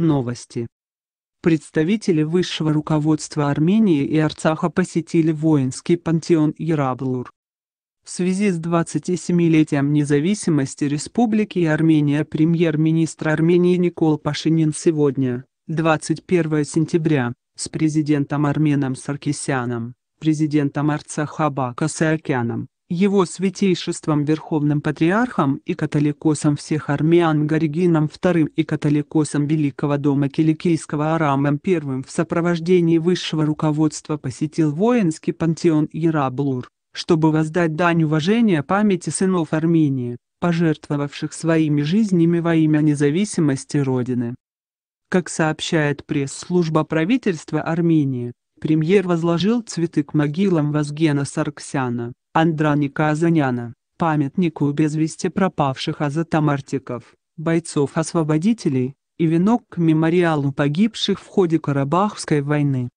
Новости. Представители высшего руководства Армении и Арцаха посетили воинский пантеон Яраблур. В связи с 27-летием независимости Республики Армения премьер-министр Армении Никол Пашинин сегодня, 21 сентября, с президентом Арменом Саркисяном, президентом Арцаха Бакасаакяном, его святейшеством Верховным Патриархом и католикосом всех армян Горгином II и католикосом Великого дома Киликийского Арамом I в сопровождении высшего руководства посетил воинский пантеон Яраблур, чтобы воздать дань уважения памяти сынов Армении, пожертвовавших своими жизнями во имя независимости Родины. Как сообщает пресс-служба правительства Армении, Премьер возложил цветы к могилам Вазгена Сарксяна, Андраника Азаняна, памятнику без вести пропавших азотомартиков, бойцов-освободителей, и венок к мемориалу погибших в ходе Карабахской войны.